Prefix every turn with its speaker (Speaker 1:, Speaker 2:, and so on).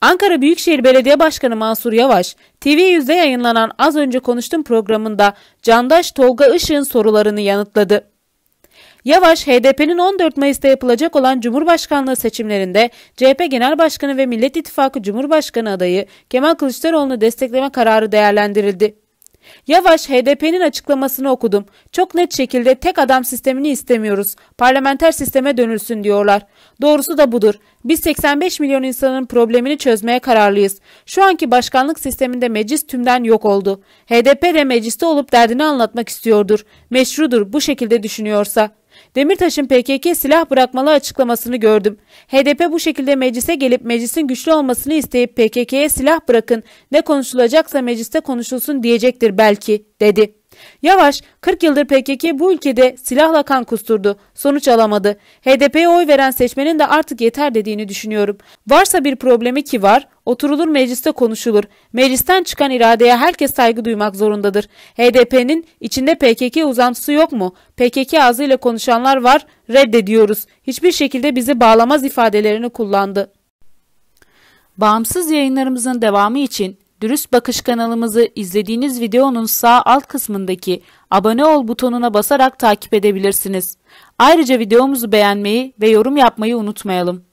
Speaker 1: Ankara Büyükşehir Belediye Başkanı Mansur Yavaş, TV yüzde yayınlanan Az Önce Konuştum programında Candaş Tolga Işık'ın sorularını yanıtladı. Yavaş, HDP'nin 14 Mayıs'ta yapılacak olan Cumhurbaşkanlığı seçimlerinde CHP Genel Başkanı ve Millet İttifakı Cumhurbaşkanı adayı Kemal Kılıçdaroğlu'nu destekleme kararı değerlendirildi. Yavaş HDP'nin açıklamasını okudum. Çok net şekilde tek adam sistemini istemiyoruz. Parlamenter sisteme dönülsün diyorlar. Doğrusu da budur. Biz 85 milyon insanın problemini çözmeye kararlıyız. Şu anki başkanlık sisteminde meclis tümden yok oldu. HDP de mecliste olup derdini anlatmak istiyordur. Meşrudur bu şekilde düşünüyorsa. Demirtaş'ın PKK silah bırakmalı açıklamasını gördüm. HDP bu şekilde meclise gelip meclisin güçlü olmasını isteyip PKK'ye silah bırakın, ne konuşulacaksa mecliste konuşulsun diyecektir belki, dedi. Yavaş 40 yıldır PKK bu ülkede silahla kan kusturdu. Sonuç alamadı. HDP'ye oy veren seçmenin de artık yeter dediğini düşünüyorum. Varsa bir problemi ki var, oturulur mecliste konuşulur. Meclisten çıkan iradeye herkes saygı duymak zorundadır. HDP'nin içinde PKK uzantısı yok mu? PKK ağzıyla konuşanlar var, reddediyoruz. Hiçbir şekilde bizi bağlamaz ifadelerini kullandı. Bağımsız yayınlarımızın devamı için Dürüst Bakış kanalımızı izlediğiniz videonun sağ alt kısmındaki abone ol butonuna basarak takip edebilirsiniz. Ayrıca videomuzu beğenmeyi ve yorum yapmayı unutmayalım.